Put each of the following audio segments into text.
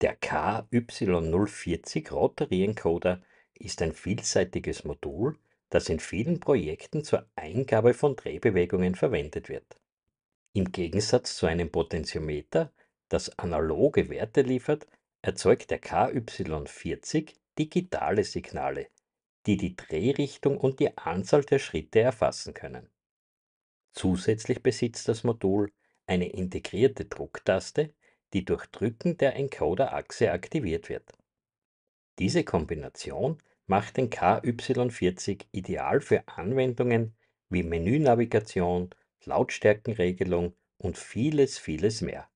Der KY040 Rotary Encoder ist ein vielseitiges Modul, das in vielen Projekten zur Eingabe von Drehbewegungen verwendet wird. Im Gegensatz zu einem Potentiometer, das analoge Werte liefert, erzeugt der KY40 digitale Signale, die die Drehrichtung und die Anzahl der Schritte erfassen können. Zusätzlich besitzt das Modul eine integrierte Drucktaste die durch Drücken der Encoder-Achse aktiviert wird. Diese Kombination macht den KY40 ideal für Anwendungen wie Menünavigation, Lautstärkenregelung und vieles, vieles mehr.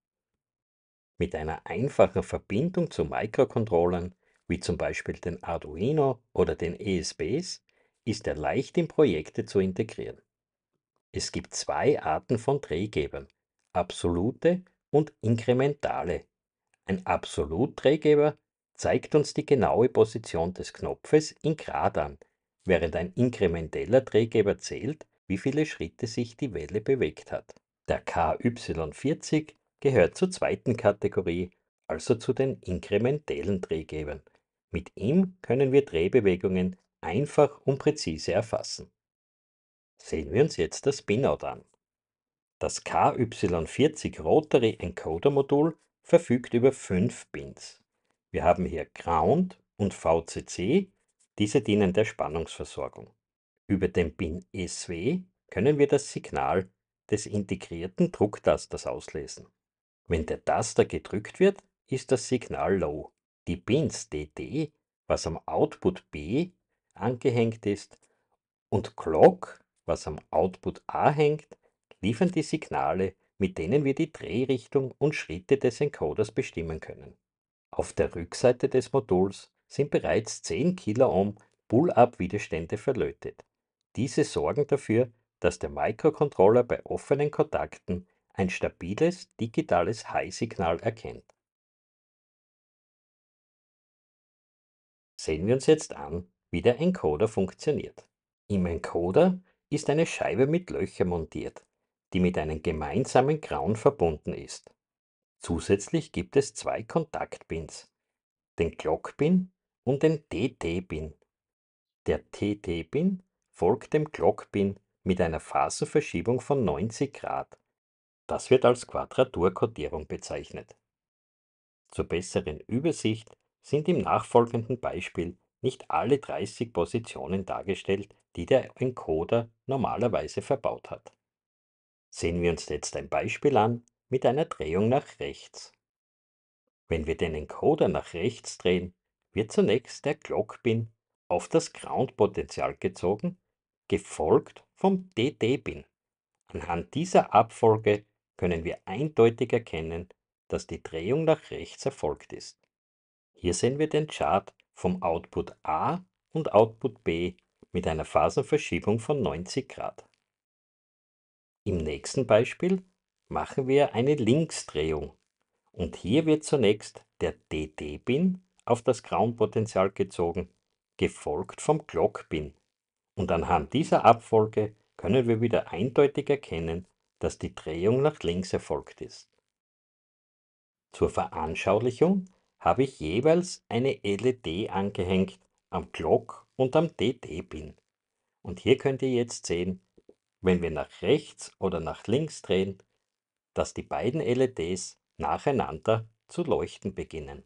Mit einer einfachen Verbindung zu Mikrocontrollern, wie zum Beispiel den Arduino oder den ESPs, ist er leicht in Projekte zu integrieren. Es gibt zwei Arten von Drehgebern, absolute und Inkrementale. Ein Absolutdrehgeber zeigt uns die genaue Position des Knopfes in Grad an, während ein inkrementeller Drehgeber zählt, wie viele Schritte sich die Welle bewegt hat. Der KY40 gehört zur zweiten Kategorie, also zu den inkrementellen Drehgebern. Mit ihm können wir Drehbewegungen einfach und präzise erfassen. Sehen wir uns jetzt das Spinout an. Das KY40 Rotary Encoder Modul verfügt über fünf Pins. Wir haben hier Ground und VCC, diese dienen der Spannungsversorgung. Über den Pin SW können wir das Signal des integrierten Drucktasters auslesen. Wenn der Taster gedrückt wird, ist das Signal Low. Die Pins DD, was am Output B angehängt ist, und Clock, was am Output A hängt, liefern die Signale, mit denen wir die Drehrichtung und Schritte des Encoders bestimmen können. Auf der Rückseite des Moduls sind bereits 10 Kiloohm Pull-up-Widerstände verlötet. Diese sorgen dafür, dass der Mikrocontroller bei offenen Kontakten ein stabiles digitales High-Signal erkennt. Sehen wir uns jetzt an, wie der Encoder funktioniert. Im Encoder ist eine Scheibe mit Löchern montiert, die mit einem gemeinsamen Grauen verbunden ist. Zusätzlich gibt es zwei Kontaktpins, den clock und den TT-Pin. Der TT-Pin folgt dem clock mit einer Phasenverschiebung von 90 Grad. Das wird als Quadraturkodierung bezeichnet. Zur besseren Übersicht sind im nachfolgenden Beispiel nicht alle 30 Positionen dargestellt, die der Encoder normalerweise verbaut hat. Sehen wir uns jetzt ein Beispiel an mit einer Drehung nach rechts. Wenn wir den Encoder nach rechts drehen, wird zunächst der Clockpin auf das Ground-Potential gezogen, gefolgt vom dd bin Anhand dieser Abfolge können wir eindeutig erkennen, dass die Drehung nach rechts erfolgt ist. Hier sehen wir den Chart vom Output A und Output B mit einer Phasenverschiebung von 90 Grad. Im nächsten Beispiel machen wir eine Linksdrehung und hier wird zunächst der dd bin auf das ground gezogen, gefolgt vom Glock-Bin. Und anhand dieser Abfolge können wir wieder eindeutig erkennen, dass die Drehung nach links erfolgt ist. Zur Veranschaulichung habe ich jeweils eine LED angehängt am Glock und am dd bin Und hier könnt ihr jetzt sehen, wenn wir nach rechts oder nach links drehen, dass die beiden LEDs nacheinander zu leuchten beginnen.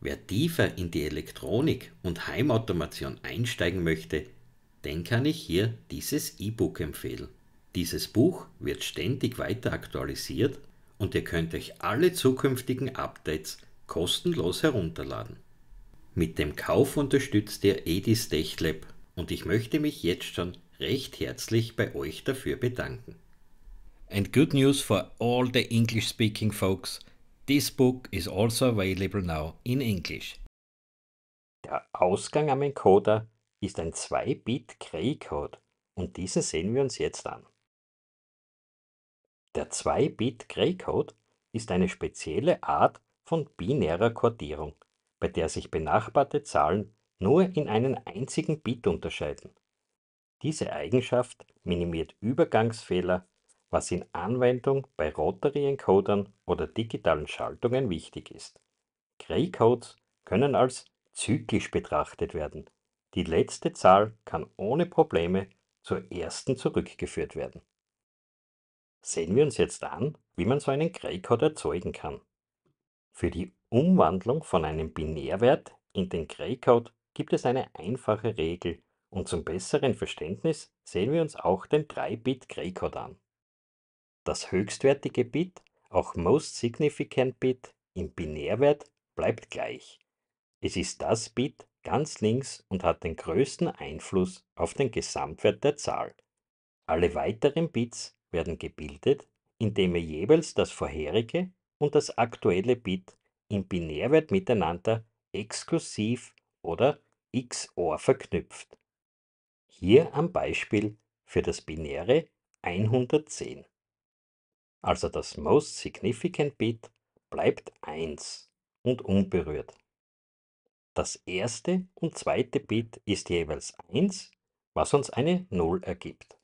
Wer tiefer in die Elektronik und Heimautomation einsteigen möchte, den kann ich hier dieses E-Book empfehlen. Dieses Buch wird ständig weiter aktualisiert und ihr könnt euch alle zukünftigen Updates kostenlos herunterladen. Mit dem Kauf unterstützt ihr Edis TechLab und ich möchte mich jetzt schon recht herzlich bei euch dafür bedanken. And good news for all the English speaking folks. This book is also available now in English. Der Ausgang am Encoder ist ein 2-Bit Gray-Code und diesen sehen wir uns jetzt an. Der 2-Bit Gray-Code ist eine spezielle Art von binärer Kodierung, bei der sich benachbarte Zahlen nur in einen einzigen Bit unterscheiden. Diese Eigenschaft minimiert Übergangsfehler, was in Anwendung bei Rotary-Encodern oder digitalen Schaltungen wichtig ist. Gray-Codes können als zyklisch betrachtet werden. Die letzte Zahl kann ohne Probleme zur ersten zurückgeführt werden. Sehen wir uns jetzt an, wie man so einen Gray-Code erzeugen kann. Für die Umwandlung von einem Binärwert in den Gray-Code gibt es eine einfache Regel und zum besseren Verständnis sehen wir uns auch den 3-Bit-Gray-Code an. Das höchstwertige Bit, auch Most Significant Bit, im Binärwert bleibt gleich. Es ist das Bit ganz links und hat den größten Einfluss auf den Gesamtwert der Zahl. Alle weiteren Bits werden gebildet, indem ihr jeweils das vorherige und das aktuelle Bit im Binärwert miteinander exklusiv oder XOR verknüpft. Hier am Beispiel für das binäre 110. Also das Most Significant Bit bleibt 1 und unberührt. Das erste und zweite Bit ist jeweils 1, was uns eine 0 ergibt.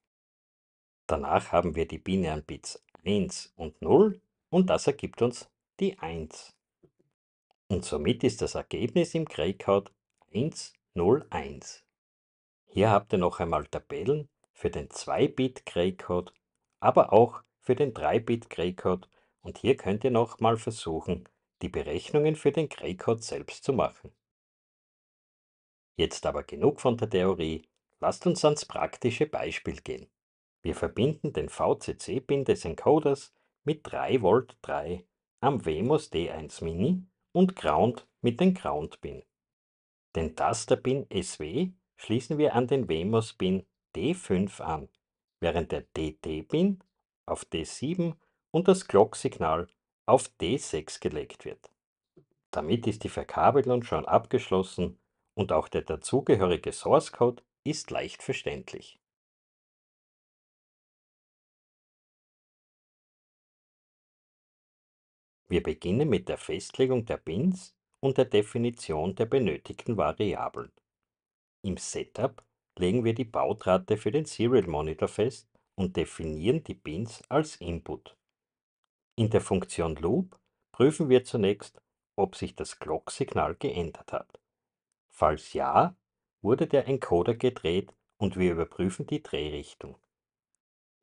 Danach haben wir die binären Bits 1 und 0 und das ergibt uns die 1. Und somit ist das Ergebnis im Gray-Code 1 01. Hier habt ihr noch einmal Tabellen für den 2 bit graycode aber auch für den 3 bit graycode und hier könnt ihr nochmal versuchen, die Berechnungen für den Graycode selbst zu machen. Jetzt aber genug von der Theorie, lasst uns ans praktische Beispiel gehen. Wir verbinden den VCC-Pin des Encoders mit 3 Volt 3 am WMOS D1 Mini und Ground mit dem Ground-Pin. Den Tasterbin SW schließen wir an den WMOS-Pin D5 an, während der DT-Pin auf D7 und das Glock-Signal auf D6 gelegt wird. Damit ist die Verkabelung schon abgeschlossen und auch der dazugehörige Source Code ist leicht verständlich. Wir beginnen mit der Festlegung der Pins und der Definition der benötigten Variablen. Im Setup legen wir die Baudrate für den Serial Monitor fest und definieren die Pins als Input. In der Funktion Loop prüfen wir zunächst, ob sich das Glock-Signal geändert hat. Falls ja, wurde der Encoder gedreht und wir überprüfen die Drehrichtung.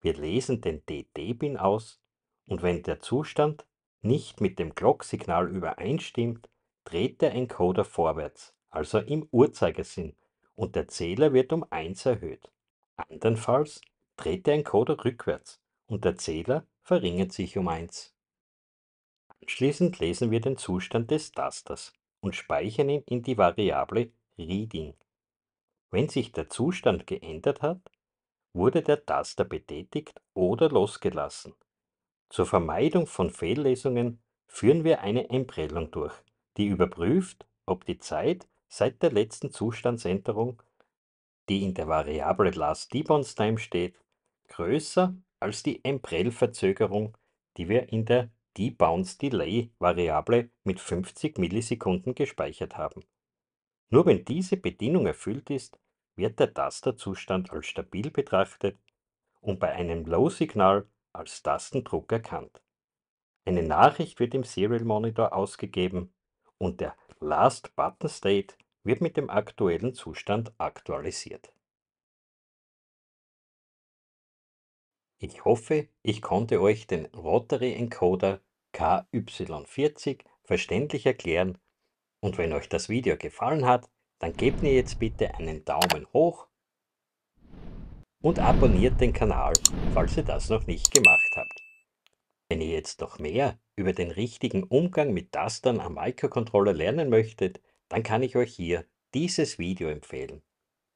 Wir lesen den dd bin aus und wenn der Zustand nicht mit dem Glock-Signal übereinstimmt, dreht der Encoder vorwärts, also im Uhrzeigersinn, und der Zähler wird um 1 erhöht. Andernfalls dreht der Encoder rückwärts und der Zähler verringert sich um 1. Anschließend lesen wir den Zustand des Tasters und speichern ihn in die Variable reading. Wenn sich der Zustand geändert hat, wurde der Taster betätigt oder losgelassen. Zur Vermeidung von Fehllesungen führen wir eine Embrellung durch die überprüft, ob die Zeit seit der letzten Zustandsänderung, die in der Variable Last Debons Time steht, größer als die Embrell-Verzögerung, die wir in der Debounce Delay Variable mit 50 Millisekunden gespeichert haben. Nur wenn diese Bedingung erfüllt ist, wird der Tasterzustand als stabil betrachtet und bei einem Low-Signal als Tastendruck erkannt. Eine Nachricht wird im Serial Monitor ausgegeben, und der Last Button State wird mit dem aktuellen Zustand aktualisiert. Ich hoffe, ich konnte euch den Rotary Encoder KY40 verständlich erklären und wenn euch das Video gefallen hat, dann gebt mir jetzt bitte einen Daumen hoch und abonniert den Kanal, falls ihr das noch nicht gemacht habt. Wenn ihr jetzt noch mehr über den richtigen Umgang mit Tastern am Microcontroller lernen möchtet, dann kann ich euch hier dieses Video empfehlen.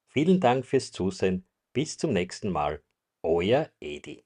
Vielen Dank fürs Zusehen, bis zum nächsten Mal, euer Edi.